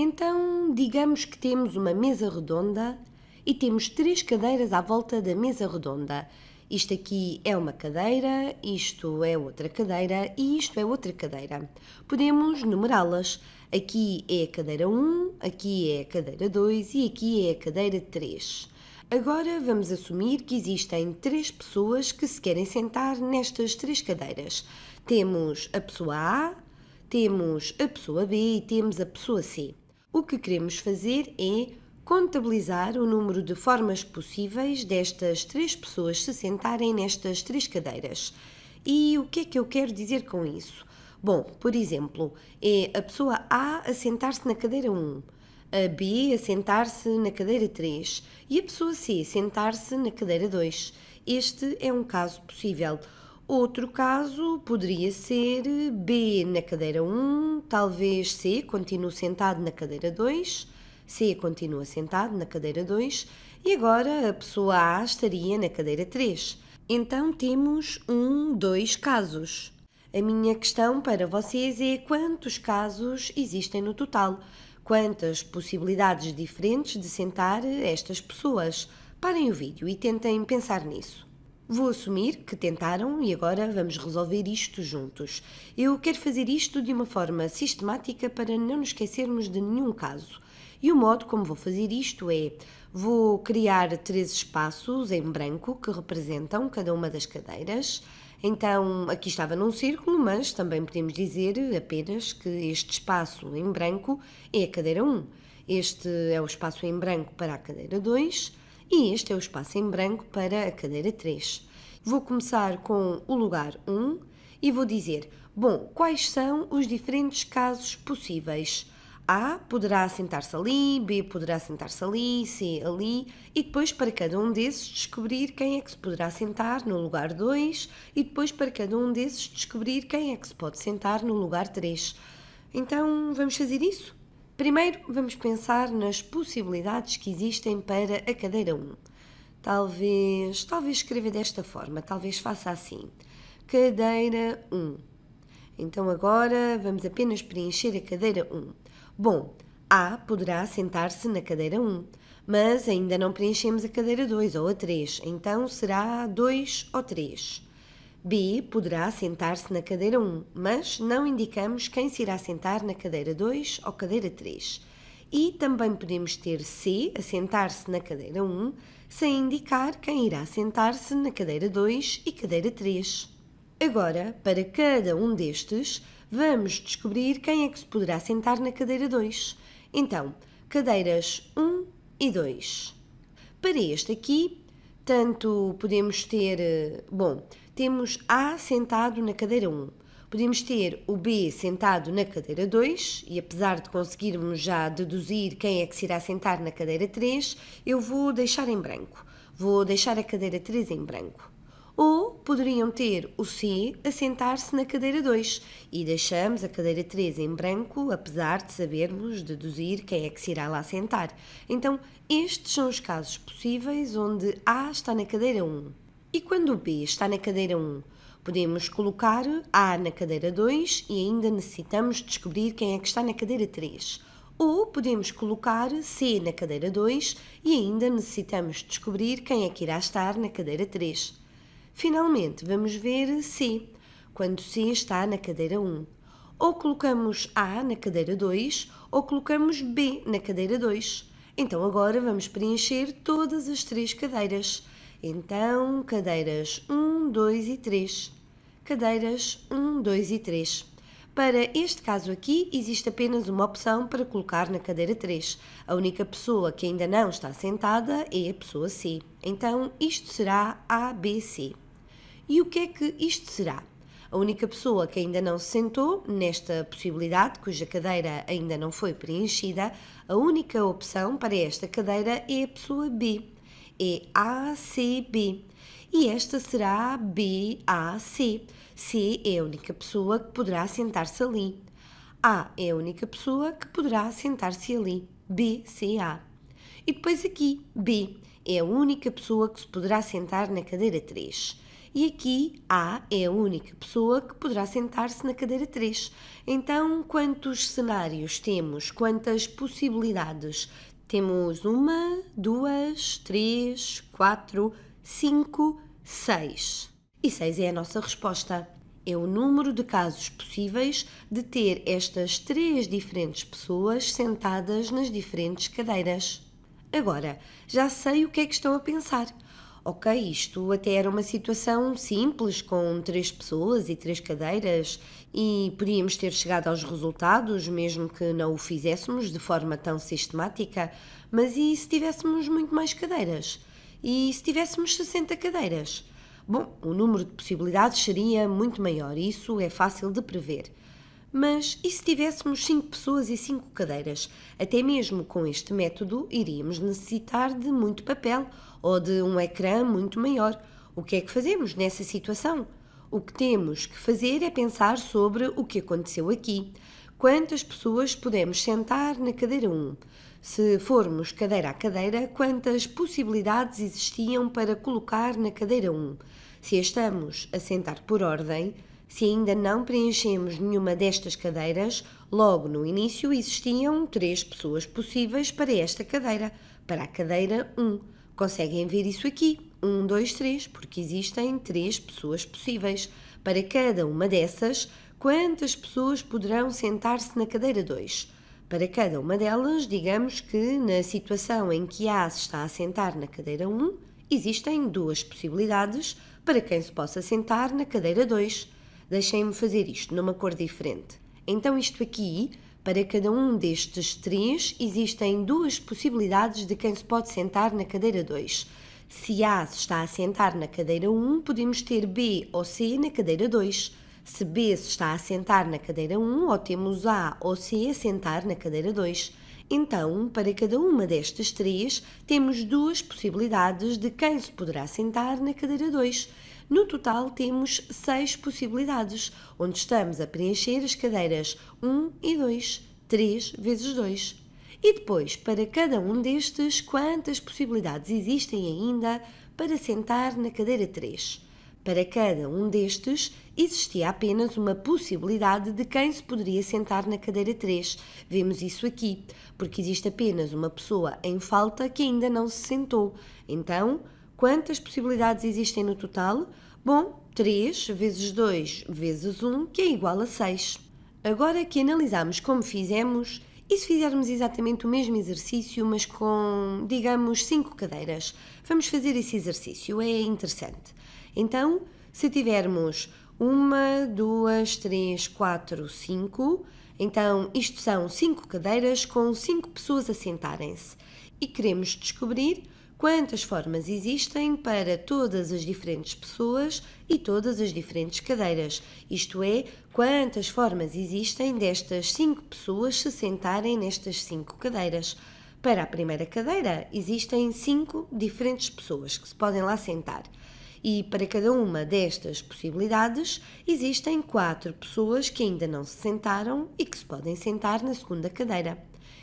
Então, digamos que temos uma mesa redonda e temos três cadeiras à volta da mesa redonda. Isto aqui é uma cadeira, isto é outra cadeira e isto é outra cadeira. Podemos numerá-las. Aqui é a cadeira 1, aqui é a cadeira 2 e aqui é a cadeira 3. Agora vamos assumir que existem três pessoas que se querem sentar nestas três cadeiras. Temos a pessoa A, temos a pessoa B e temos a pessoa C o que queremos fazer é contabilizar o número de formas possíveis destas três pessoas se sentarem nestas três cadeiras. E o que é que eu quero dizer com isso? Bom, por exemplo, é a pessoa A a sentar-se na cadeira 1, a B a sentar-se na cadeira 3 e a pessoa C sentar-se na cadeira 2. Este é um caso possível. Outro caso poderia ser eh, B na cadeira 1, talvez C continue sentado na cadeira 2, C continua sentado na cadeira 2 e agora a pessoa A estaria na cadeira 3. Então temos um, dois casos. A minha questão para vocês é quantos casos existem no total? Quantas possibilidades diferentes de sentar estas pessoas? Parem o vídeo e tentem pensar nisso. Vou assumir que tentaram e agora vamos resolver isto juntos. Eu quero fazer isto de uma forma sistemática para não nos esquecermos de nenhum caso. E o modo como vou fazer isto é: vou criar três espaços em branco que representam cada uma das cadeiras. Então, aqui estava num círculo, mas também podemos dizer apenas que este espaço em branco é a cadeira 1. Este é o espaço em branco para a cadeira 2 e este é o espaço em branco para a cadeira 3. Vou começar com o lugar 1 e vou dizer: bom, quais são os diferentes casos possíveis? A poderá sentar-se ali, B poderá sentar-se ali, C ali, e depois para cada um desses descobrir quem é que se poderá sentar no lugar 2, e depois para cada um desses descobrir quem é que se pode sentar no lugar 3. Então vamos fazer isso? Primeiro, vamos pensar nas possibilidades que existem para a cadeira 1. Talvez, talvez escreva desta forma, talvez faça assim. Cadeira 1. Então agora vamos apenas preencher a cadeira 1. Bom, A poderá sentar-se na cadeira 1, mas ainda não preenchemos a cadeira 2 ou a 3, então será 2 ou 3. B poderá sentar-se na cadeira 1, mas não indicamos quem se irá sentar na cadeira 2 ou cadeira 3. E também podemos ter C a sentar-se na cadeira 1, sem indicar quem irá sentar-se na cadeira 2 e cadeira 3. Agora, para cada um destes, vamos descobrir quem é que se poderá sentar na cadeira 2. Então, cadeiras 1 e 2. Para este aqui, tanto podemos ter, eh, bom, temos A sentado na cadeira 1. Podemos ter o B sentado na cadeira 2, e apesar de conseguirmos já deduzir quem é que se irá sentar na cadeira 3, eu vou deixar em branco. Vou deixar a cadeira 3 em branco. Ou poderiam ter o C a sentar-se na cadeira 2 e deixamos a cadeira 3 em branco, apesar de sabermos deduzir quem é que se irá lá sentar. Então, estes são os casos possíveis onde A está na cadeira 1, e quando o B está na cadeira 1, podemos colocar A na cadeira 2 e ainda necessitamos descobrir quem é que está na cadeira 3. Ou podemos colocar C na cadeira 2 e ainda necessitamos descobrir quem é que irá estar na cadeira 3. Finalmente, vamos ver C, quando C está na cadeira 1. Ou colocamos A na cadeira 2 ou colocamos B na cadeira 2. Então agora vamos preencher todas as três cadeiras. Então, cadeiras 1, 2 e 3. Cadeiras 1, 2 e 3. Para este caso aqui, existe apenas uma opção para colocar na cadeira 3. A única pessoa que ainda não está sentada é a pessoa C. Então, isto será ABC. E o que é que isto será? A única pessoa que ainda não se sentou nesta possibilidade, cuja cadeira ainda não foi preenchida, a única opção para esta cadeira é a pessoa B é ACB. E esta será BAC. C é a única pessoa que poderá sentar-se ali. A é a única pessoa que poderá sentar-se ali. B, C, A. E depois aqui, B é a única pessoa que se poderá sentar na cadeira 3. E aqui, A é a única pessoa que poderá sentar-se na cadeira 3. Então, quantos cenários temos? Quantas possibilidades temos uma, duas, três, quatro, cinco, seis. E seis é a nossa resposta. É o número de casos possíveis de ter estas três diferentes pessoas sentadas nas diferentes cadeiras. Agora, já sei o que é que estão a pensar ok, isto até era uma situação simples, com três pessoas e três cadeiras, e podíamos ter chegado aos resultados, mesmo que não o fizéssemos de forma tão sistemática, mas e se tivéssemos muito mais cadeiras? E se tivéssemos 60 cadeiras? Bom, o número de possibilidades seria muito maior, isso é fácil de prever. Mas e se tivéssemos 5 pessoas e 5 cadeiras? Até mesmo com este método, iríamos necessitar de muito papel ou de um ecrã muito maior. O que é que fazemos nessa situação? O que temos que fazer é pensar sobre o que aconteceu aqui. Quantas pessoas podemos sentar na cadeira 1? Se formos cadeira a cadeira, quantas possibilidades existiam para colocar na cadeira 1? Se a estamos a sentar por ordem, se ainda não preenchemos nenhuma destas cadeiras, logo no início existiam três pessoas possíveis para esta cadeira, para a cadeira 1. Conseguem ver isso aqui? 1, 2, 3, porque existem três pessoas possíveis. Para cada uma dessas, quantas pessoas poderão sentar-se na cadeira 2? Para cada uma delas, digamos que na situação em que A se está a sentar na cadeira 1, existem duas possibilidades para quem se possa sentar na cadeira 2 deixem-me fazer isto numa cor diferente. Então, isto aqui, para cada um destes três, existem duas possibilidades de quem se pode sentar na cadeira 2. Se A se está a sentar na cadeira 1, um, podemos ter B ou C na cadeira 2. Se B se está a sentar na cadeira 1, um, ou temos A ou C a sentar na cadeira 2. Então, para cada uma destas três, temos duas possibilidades de quem se poderá sentar na cadeira 2. No total, temos seis possibilidades, onde estamos a preencher as cadeiras 1 e 2, 3 vezes 2. E depois, para cada um destes, quantas possibilidades existem ainda para sentar na cadeira 3? Para cada um destes, existia apenas uma possibilidade de quem se poderia sentar na cadeira 3. Vemos isso aqui, porque existe apenas uma pessoa em falta que ainda não se sentou. Então, Quantas possibilidades existem no total? Bom, 3 vezes 2 vezes 1, que é igual a 6. Agora que analisamos como fizemos, e se fizermos exatamente o mesmo exercício, mas com, digamos, 5 cadeiras? Vamos fazer esse exercício, é interessante. Então, se tivermos 1, 2, 3, 4, 5, então isto são 5 cadeiras com 5 pessoas a sentarem-se. E queremos descobrir quantas formas existem para todas as diferentes pessoas e todas as diferentes cadeiras, isto é, quantas formas existem destas cinco pessoas se sentarem nestas cinco cadeiras. Para a primeira cadeira, existem cinco diferentes pessoas que se podem lá sentar. E para cada uma destas possibilidades, existem quatro pessoas que ainda não se sentaram e que se podem sentar na segunda cadeira.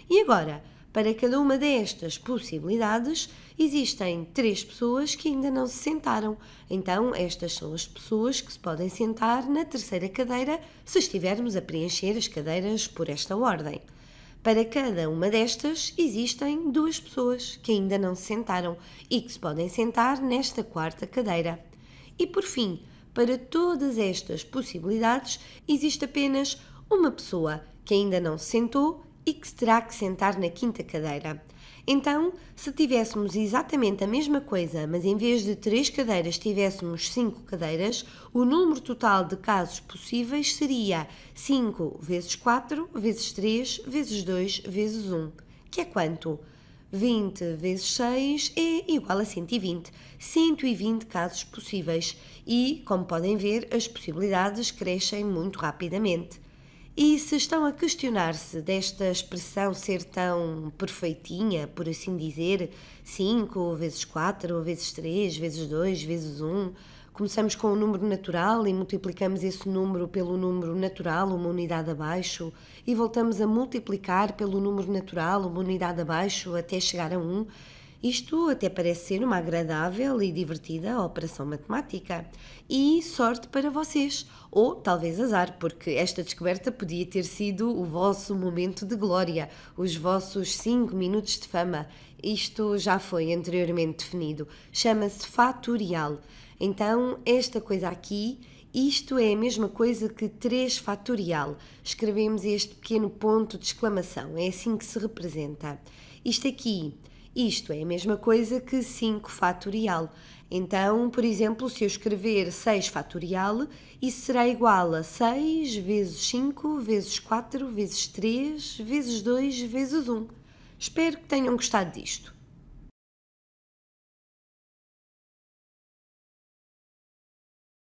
E agora, para cada uma destas possibilidades, existem três pessoas que ainda não se sentaram. Então, estas são as pessoas que se podem sentar na terceira cadeira se estivermos a preencher as cadeiras por esta ordem. Para cada uma destas, existem duas pessoas que ainda não se sentaram e que se podem sentar nesta quarta cadeira. E por fim, para todas estas possibilidades, existe apenas uma pessoa que ainda não se sentou e que se terá que sentar na quinta cadeira. Então, se tivéssemos exatamente a mesma coisa, mas em vez de três cadeiras tivéssemos cinco cadeiras, o número total de casos possíveis seria 5 vezes 4 vezes 3 vezes 2 vezes 1, que é quanto? 20 vezes 6 é igual a 120. 120 casos possíveis e, como podem ver, as possibilidades crescem muito rapidamente. E se estão a questionar-se desta expressão ser tão perfeitinha, por assim dizer, 5 vezes 4, vezes 3, vezes 2, vezes 1, começamos com o número natural e multiplicamos esse número pelo número natural, uma unidade abaixo, e voltamos a multiplicar pelo número natural, uma unidade abaixo, até chegar a 1, isto até parece ser uma agradável e divertida operação matemática. E sorte para vocês, ou talvez azar, porque esta descoberta podia ter sido o vosso momento de glória, os vossos 5 minutos de fama. Isto já foi anteriormente definido. Chama-se fatorial. Então, esta coisa aqui isto é a mesma coisa que 3 fatorial. Escrevemos este pequeno ponto de exclamação, é assim que se representa. Isto aqui isto é a mesma coisa que 5 fatorial. Então, por exemplo, se eu escrever 6 fatorial, isso será igual a 6 vezes 5 vezes 4 vezes 3 vezes 2 vezes 1. Espero que tenham gostado disto.